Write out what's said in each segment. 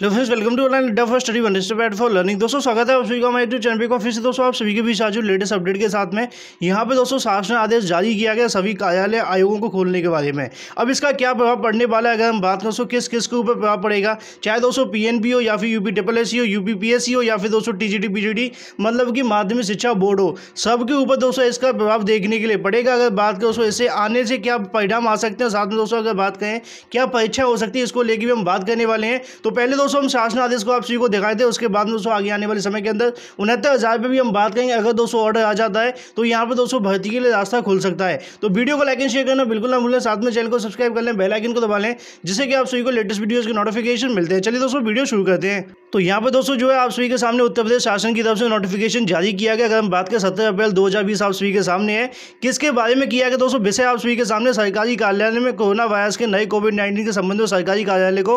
hello friends welcome to online duff study one bad for learning दोस्तों स्वागत है आप सभी का हमारे यूट्यूब चैनल पे ऑफिस से दोस्तों आप सभी के बीच आज लेटेस्ट अपडेट के साथ में यहाँ पे दोस्तों शासन आदेश जारी किया गया सभी कार्यालय आयोगों को खोलने के बारे में अब इसका क्या प्रभाव पड़ने वाला है अगर हम बात करें दोस्तों किस किस के ऊपर प्रभाव पड़ेगा चाहे दोस्तों पी हो या फिर यू पी ट्रिपल एस हो यू पी पी एस हो या फिर दोस्तों T G T P G D मतलब कि माध्यमिक शिक्षा बोर्ड हो सबके ऊपर दोस्तों इसका प्रभाव देखने के लिए पड़ेगा अगर बात करें दोस्तों इसे आने से क्या परिणाम आ सकते हैं साथ में दोस्तों अगर बात करें क्या परीक्षा हो सकती है इसको लेकर भी हम बात करने वाले हैं तो पहले दोस्तों दोस्तों हम शासन आदेश को आप सभी को दिखाए थे उसके बाद में दोस्तों आगे आने वाले समय के अंदर उनहत्तर हज़ार पर भी हम बात करेंगे अगर दोस्तों ऑर्डर आ जाता है तो यहाँ पर दोस्तों भर्ती के लिए रास्ता खुल सकता है तो वीडियो को लाइक एंड शेयर करना बिल्कुल ना भूलें साथ में चैनल को सब्सक्राइब कर लें बेलाइकन को दबा लें जिससे कि आप सभी को लेटेस्ट वीडियोज़ के नोटिफिकेशन मिलते हैं चलिए दोस्तों वीडियो शुरू करते हैं तो यहाँ पर दोस्तों जो है आप सभी के सामने उत्तर प्रदेश शासन की तरफ से नोटिफिकेशन जारी किया गया अगर हम बात करें सत्रह अप्रैल 2020 आप सभी के सामने है किसके बारे में किया गया दोस्तों विषय आप सभी के सामने सरकारी कार्यालय में कोरोना वायरस के नए कोविड नाइन्टीन के संबंध में सरकारी कार्यालय को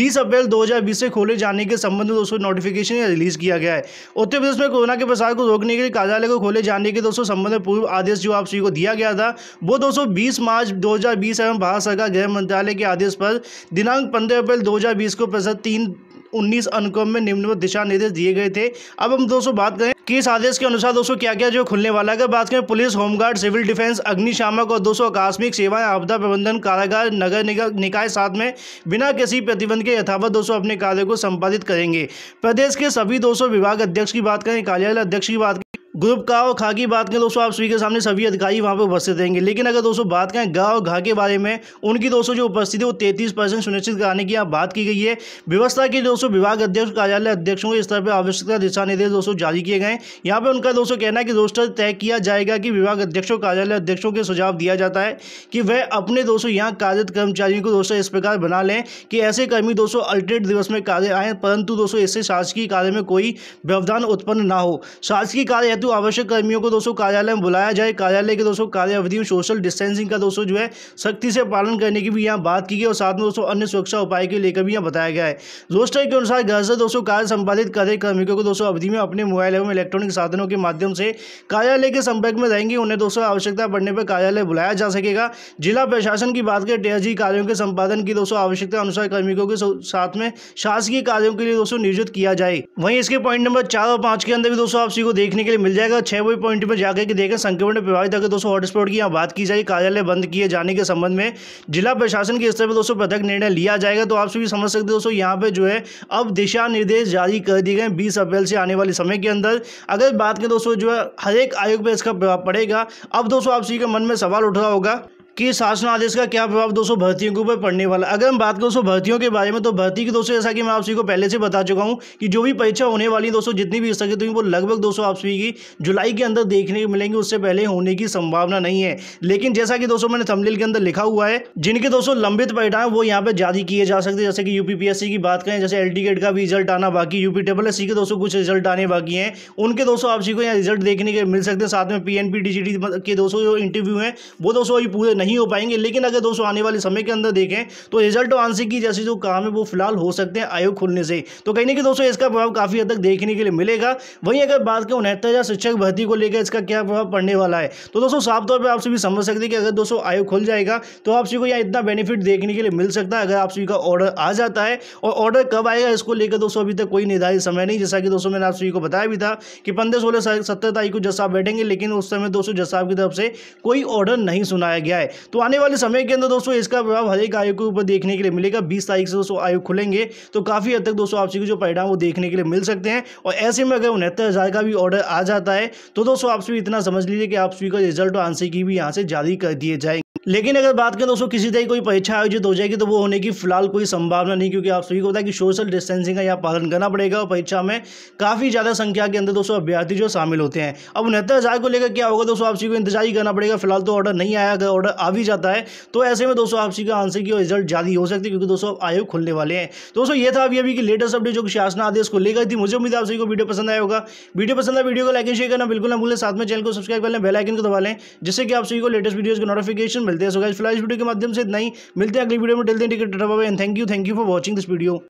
बीस अप्रैल दो से खोले जाने के संबंध में दोस्तों नोटिफिकेशन रिलीज किया गया है उत्तर प्रदेश में कोरोना के प्रसार को रोकने के लिए कार्यालय को खोले जाने के दोस्तों संबंध में पूर्व आदेश जो आप सभी को दिया गया था वो दोस्तों बीस मार्च दो एवं भारत सरकार गृह मंत्रालय के आदेश पर दिनांक पंद्रह अप्रैल दो को प्रसाद तीन उन्नीस अनुक्रम में निम्न दिशा निर्देश दिए गए थे अब हम दोस्तों बात करें कि इस आदेश के अनुसार दोस्तों क्या क्या जो खुलने वाला अगर बात करें पुलिस होमगार्ड सिविल डिफेंस अग्निशामक और दोस्तों आकस्मिक सेवाएं आपदा प्रबंधन कारागार नगर निकाय साथ में बिना किसी प्रतिबंध के यथावत दोस्तों अपने कार्य को संपादित करेंगे प्रदेश के सभी दोस्तों विभाग अध्यक्ष की बात करें कार्यालय अध्यक्ष की बात ग्रुप का और खा की बात करें दोस्तों आप सभी के सामने सभी अधिकारी वहाँ पर उपस्थित रहेंगे लेकिन अगर दोस्तों बात करें गा और घा के बारे में उनकी दोस्तों जो उपस्थिति है वो तैतीस परसेंट सुनिश्चित कराने की यहाँ बात की गई है व्यवस्था के दोस्तों विभाग अध्यक्ष कार्यालय अध्यक्षों के स्तर पर आवश्यकता दिशा निर्देश दोस्तों जारी किए गए यहाँ पर उनका दोस्तों कहना है कि दोस्तों तय किया जाएगा कि विभाग अध्यक्षों कार्यालय अध्यक्षों के सुझाव दिया जाता है कि वह अपने दोस्तों यहाँ कार्यरत कर्मचारियों को दोस्तों इस प्रकार बना लें कि ऐसे कर्मी दोस्तों अल्टरनेट दिवस में कार्य आए परंतु दोस्तों इससे शासकीय कार्य में कोई व्यवधान उत्पन्न ना हो शासकीय कार्य हेतु दोस्तों आवश्यक कर्मियों को दोस्तों कार्यालय में बुलाया जाए कार्यालय के दोस्तों कार्य अवधि में सोशल डिस्टेंसिंग का दोस्तों जो है सख्ती से पालन करने की भी यहाँ बात की गई और साथ में दोस्तों अन्य सुरक्षा उपाय के लेकर भी यहाँ बताया गया है रोस्टर के अनुसार घर से दोस्तों कार्य संपादित कर कर्मियों को दोस्तों अवधि में अपने मोबाइल एवं इलेक्ट्रॉनिक साधनों के माध्यम से कार्यालय के संपर्क में रहेंगे उन्हें दोस्तों आवश्यकता पड़ने पर कार्यालय बुलाया जा सकेगा जिला प्रशासन की बात करें टेजी कार्यों के संपादन की दोस्तों आवश्यकता अनुसार कर्मियों के साथ में शासकीय कार्यों के लिए दोस्तों नियोजित किया जाए वहीं इसके पॉइंट नंबर चार और पांच के अंदर भी दोस्तों आप को देखने के लिए मिल जाए जाएगा छः पॉइंट में जाकर के देखें संक्रमण में प्रभावित अगर दोस्तों हॉटस्पॉट की यहाँ बात की जाए कार्यालय बंद किए जाने के संबंध में जिला प्रशासन के स्तर पर दोस्तों पृथक निर्णय लिया जाएगा तो आप सभी समझ सकते दोस्तों यहाँ पे जो है अब दिशा निर्देश जारी कर दिए गए बीस अप्रैल से आने वाले समय के अंदर अगर बात करें दोस्तों जो है हर एक आयोग पर इसका प्रभाव पड़ेगा अब दोस्तों आप सभी के मन में सवाल उठ रहा होगा कि शासन आदेश का क्या प्रभाव दोस्तों भर्तियों के ऊपर पड़ने वाला अगर हम बात करें दोस्तों भर्तियों के बारे में तो भर्ती की दोस्तों जैसा कि मैं आप सभी को पहले से बता चुका हूँ कि जो भी परीक्षा होने वाली है दोस्तों जितनी भी स्थगित हुई वो लगभग दोस्तों आप सभी की जुलाई के अंदर देखने को मिलेंगी उससे पहले होने की संभावना नहीं है लेकिन जैसा कि दोस्तों मैंने तमलील के अंदर लिखा हुआ है जिनके दोस्तों लंबित परिणाम वो यहाँ पर जारी किए जा सकते हैं जैसे कि यूपीपीएससी की बात करें जैसे एल का भी रिजल्ट आना बाकी यूपी ट्रिपल के दोस्तों कुछ रिजल्ट आने बाकी हैं उनके दोस्तों आप सभी को यहाँ रिजल्ट देखने के मिल सकते हैं साथ में पी एन के दोस्तों जो इंटरव्यू हैं वो दोस्तों अभी पूरे नहीं हो पाएंगे लेकिन अगर दोस्तों आने वाले समय के अंदर देखें तो रिजल्ट और आंसर की जैसे जो काम है वो फिलहाल हो सकते हैं आयोग खुलने से तो कहीं ना कहीं दोस्तों इसका प्रभाव काफ़ी हद तक देखने के लिए मिलेगा वहीं अगर बात करें उनहत्तर शिक्षक भर्ती को लेकर इसका क्या प्रभाव पड़ने वाला है तो दोस्तों साफ तौर पर आप सभी समझ सकते हैं कि अगर दोस्तों आयोग खुल जाएगा तो आप सभी को यहाँ इतना बेनिफिट देखने के लिए मिल सकता है अगर आप सभी का ऑर्डर आ जाता है और ऑर्डर कब आएगा इसको लेकर दोस्तों अभी तक कोई निर्धारित समय नहीं जैसा कि दोस्तों मैंने आप सभी को बताया भी था कि पंद्रह सोलह सत्रह तारीख को जज बैठेंगे लेकिन उस समय दोस्तों जज की तरफ से कोई ऑर्डर नहीं सुनाया गया है तो आने वाले समय के अंदर दोस्तों इसका प्रभाव हर एक आयोग के ऊपर देखने के लिए मिलेगा बीस तारीख से दोस्तों आयोग खुलेंगे तो काफ़ी हद तक दोस्तों आपसी के जो परिणाम वो देखने के लिए मिल सकते हैं और ऐसे में अगर उनहत्तर का भी ऑर्डर आ जाता है तो दोस्तों आप इतना समझ लीजिए कि आप स्वीकार रिजल्ट और आंसर की भी यहाँ से जारी कर दिए जाएंगे लेकिन अगर बात करें दोस्तों किसी तरह कोई परीक्षा आयोजित हो जाएगी तो वो होने की फिलहाल कोई संभावना नहीं क्योंकि आप सभी को पता है कि सोशल डिस्टेंसिंग का यहाँ पालन करना पड़ेगा और परीक्षा में काफ़ी ज़्यादा संख्या के अंदर दोस्तों अभ्यर्थी जो शामिल होते हैं अब उनहत्तर हज़ार को लेकर क्या होगा दोस्तों आप सभी को इंतजार ही करना पड़ेगा फिलहाल तो ऑर्डर नहीं आया अगर ऑर्डर आ भी जाता है तो ऐसे में दोस्तों आप सभी का आंसर की रिजल्ट जारी हो सकती है क्योंकि दोस्तों आयोग खुलने वाले हैं दोस्तों ये था अभी अभी की लेटेस्ट अपडेट जो शासन आदेश को लेकर थी मुझे उम्मीद आप सभी को वीडियो पसंद आया होगा वीडियो पसंद आया वीडियो को लाइक एंड शेयर करना बिल्कुल ना भूलें साथ में चैनल को सब्सक्राइब कर लें बेलाइकन को दबा लें जिससे कि आप सभी को लेटेस्ट वीडियोज़ की नोटिफिकेशन मिलते हैं सो गाइस फिलहाल इस वीडियो के माध्यम से इतना ही मिलते हैं अगली वीडियो में टेल दें ticket and thank you thank you for watching this video